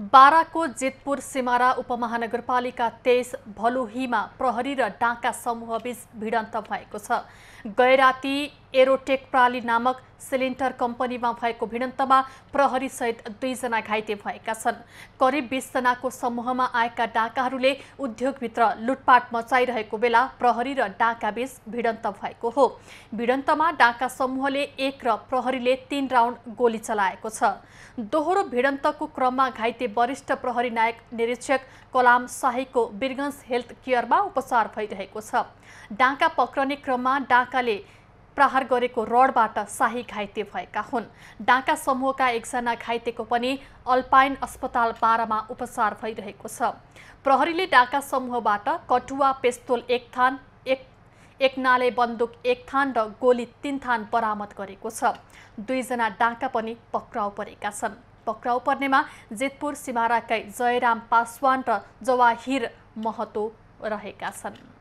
बाराको जितपुर सिमारा उपमहानगरपालिका तेइस भलुहीमा प्रहरी र डाँका समूहबीच भिडन्त भएको छ गैराती एरोटेक प्राली नामक सिलिन्डर कम्पनीमा भएको भिडन्तमा प्रहरीसहित दुईजना घाइते भएका छन् करिब बिसजनाको समूहमा आएका डाकाहरूले उद्योगभित्र लुटपाट मचाइरहेको बेला प्रहरी र डाकाबीच भिडन्त भएको हो भिडन्तमा डाका समूहले एक र प्रहरीले तीन राउन्ड गोली चलाएको छ दोहोरो भिडन्तको क्रममा घाइते वरिष्ठ प्रहरी नायक निरीक्षक कलाम शाहीको बिरगन्ज हेल्थ केयरमा उपचार भइरहेको छ डाका पक्रने क्रममा डाकाले प्रहार गरेको रडबाट शाही घाइते भएका हुन् डाँका समूहका एकजना घाइतेको पनि अल्पाइन अस्पताल बाह्रमा उपचार भइरहेको छ प्रहरीले डाँका समूहबाट कटुवा पेस्तोल एक थान एक एक नाले बन्दुक एक थान र गोली तिन थान बरामद गरेको छ दुईजना डाँका पनि पक्राउ परेका छन् पक्राउ पर्नेमा जेतपुर सिमाराकै जयराम पासवान र जवाहिर महतो रहेका छन्